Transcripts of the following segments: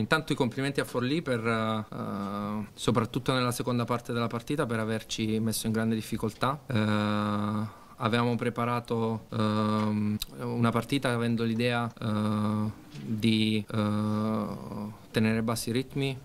intanto i complimenti a Forlì per, uh, soprattutto nella seconda parte della partita, per averci messo in grande difficoltà. Uh, avevamo preparato uh, una partita avendo l'idea eh, di tenere bassi i ritmi,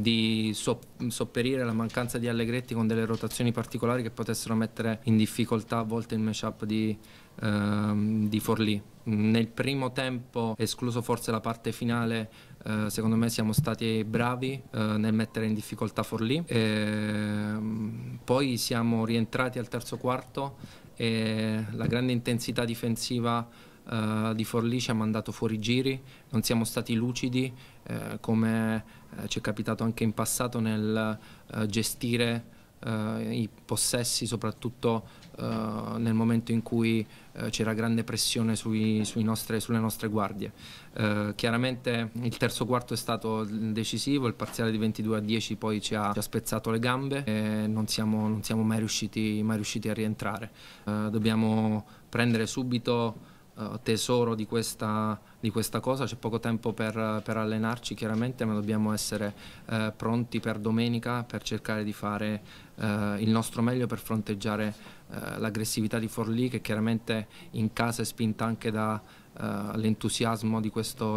di sopperire alla mancanza di Allegretti con delle rotazioni particolari che potessero mettere in difficoltà a volte il matchup di, ehm, di Forlì. Nel primo tempo, escluso forse la parte finale, eh, secondo me siamo stati bravi eh, nel mettere in difficoltà Forlì. E, ehm, poi siamo rientrati al terzo quarto e la grande intensità difensiva eh, di Forlì ci ha mandato fuori giri, non siamo stati lucidi eh, come eh, ci è capitato anche in passato nel eh, gestire eh, i possessi soprattutto nel momento in cui c'era grande pressione sui, sui nostre, sulle nostre guardie. Eh, chiaramente il terzo quarto è stato decisivo, il parziale di 22 a 10 poi ci ha, ci ha spezzato le gambe e non siamo, non siamo mai, riusciti, mai riusciti, a rientrare. Eh, dobbiamo prendere subito eh, tesoro di questa, di questa cosa, c'è poco tempo per, per, allenarci chiaramente, ma dobbiamo essere uh, pronti per domenica per cercare di fare eh, il nostro meglio per fronteggiare l'aggressività di Forlì che chiaramente in casa è spinta anche dall'entusiasmo Uh, di,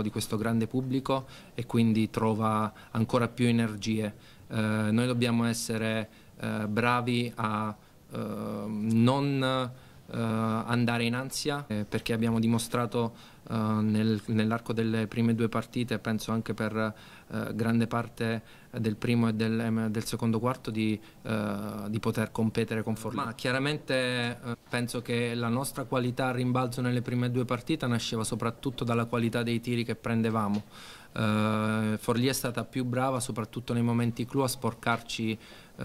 di questo, grande pubblico e quindi trova ancora più energie. Uh, noi dobbiamo essere uh, bravi a non eh, andare in ansia eh, perché abbiamo dimostrato eh, nel, nell'arco delle prime due partite, penso anche per eh, grande parte del primo e del, del secondo quarto, di, eh, di, poter competere con Forlì. Ma chiaramente penso che la nostra qualità a rimbalzo nelle prime due partite nasceva soprattutto dalla qualità dei tiri che prendevamo. Uh, Forlì è stata più brava soprattutto nei momenti clou a sporcarci uh,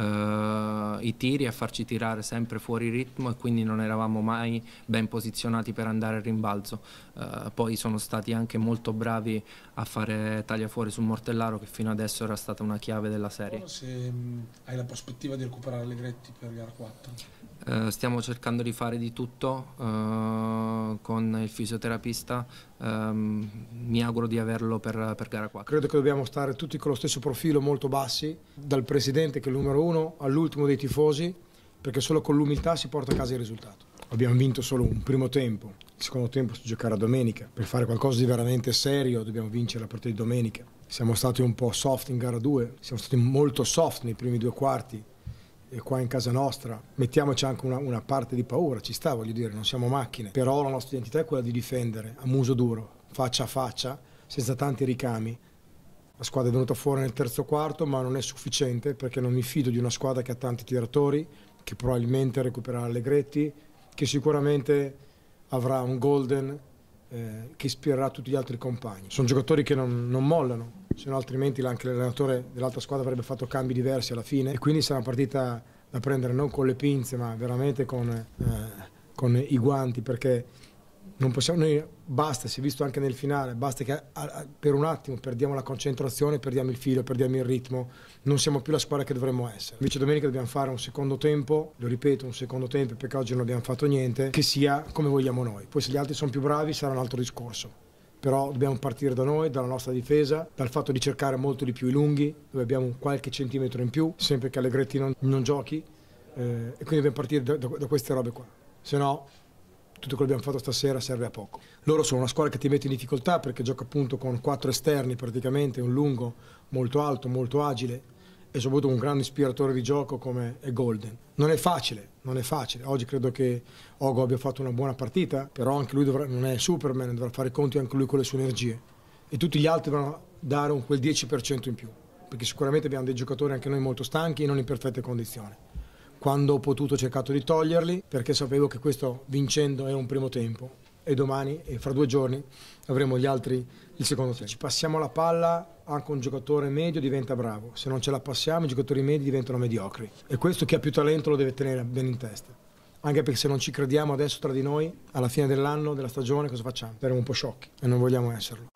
i tiri, a farci tirare sempre fuori ritmo e quindi non eravamo mai ben posizionati per andare al rimbalzo. Uh, poi sono stati anche molto bravi a fare taglia fuori su Mortellaro che fino adesso era stata una chiave della serie. Se hai la prospettiva di recuperare Allegretti per gara 4? Eh, stiamo cercando di fare di tutto eh, con il fisioterapista, eh, mi auguro di averlo per, per, gara 4. Credo che dobbiamo stare tutti con lo stesso profilo, molto bassi, dal presidente che è il numero uno all'ultimo dei tifosi, perché solo con l'umiltà si porta a casa il risultato abbiamo vinto solo un primo tempo, il secondo tempo si giocherà domenica, per fare qualcosa di veramente serio dobbiamo vincere la partita di domenica. Siamo stati un po' soft in gara 2, siamo stati molto soft nei primi due quarti e eh, qua in casa nostra mettiamoci anche una, una parte di paura, ci sta voglio dire, non siamo macchine, però la nostra identità è quella di difendere a muso duro, faccia a faccia, senza tanti ricami, la squadra è venuta fuori nel terzo quarto, ma non è sufficiente perché non mi fido di una squadra che ha tanti tiratori, che probabilmente recupererà Allegretti, che sicuramente avrà un golden eh, che ispirerà tutti gli altri compagni. Sono giocatori che non, non mollano, se no altrimenti anche l'allenatore dell'altra squadra avrebbe fatto cambi diversi alla fine e quindi sarà una partita da prendere non con le pinze ma veramente con, eh, con i guanti perché non possiamo, noi basta, si è visto anche nel finale, basta che a, a, per un attimo perdiamo la concentrazione, perdiamo il filo, perdiamo il ritmo, non siamo più la squadra che dovremmo essere. Invece domenica dobbiamo fare un secondo tempo, lo ripeto, un secondo tempo perché oggi non abbiamo fatto niente, che sia come vogliamo noi. Poi se gli altri sono più bravi sarà un altro discorso. Però dobbiamo partire da noi, dalla nostra difesa, dal fatto di cercare molto di più i lunghi, dove abbiamo qualche centimetro in più, sempre che Allegretti non, non giochi. Eh, e quindi dobbiamo partire da, da, da queste robe qua. Se no tutto quello che abbiamo fatto stasera serve a poco. Loro sono una squadra che ti mette in difficoltà perché gioca appunto con quattro esterni praticamente, un lungo molto alto, molto agile e soprattutto un grande ispiratore di gioco come è Golden. Non è facile, non è facile. Oggi credo che Ogo abbia fatto una buona partita, però anche lui dovrà, non è Superman, dovrà fare conti anche lui con le sue energie. E tutti gli altri dovranno dare un quel 10% in più, perché sicuramente abbiamo dei giocatori anche noi molto stanchi e non in perfette condizioni. Quando ho potuto ho cercato di toglierli perché sapevo che questo vincendo è un primo tempo e domani e fra due giorni avremo gli altri il secondo tempo. ci passiamo la palla, anche un giocatore medio diventa bravo, se non ce la passiamo i giocatori medi diventano mediocri e questo chi ha più talento lo deve tenere ben in testa. Anche perché se non ci crediamo adesso tra di noi, alla fine dell'anno, della stagione, cosa facciamo? Saremo un po' sciocchi e non vogliamo esserlo.